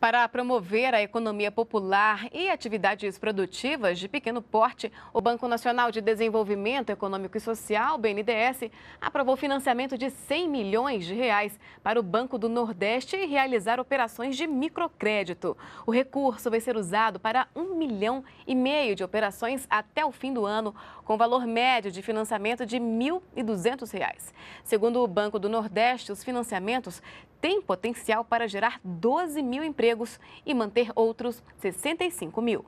Para promover a economia popular e atividades produtivas de pequeno porte, o Banco Nacional de Desenvolvimento Econômico e Social, BNDES, aprovou financiamento de 100 milhões de reais para o Banco do Nordeste e realizar operações de microcrédito. O recurso vai ser usado para 1 milhão e meio de operações até o fim do ano, com valor médio de financiamento de R$ 1.200. Segundo o Banco do Nordeste, os financiamentos têm potencial para gerar 12 mil empregos empregos e manter outros 65 mil.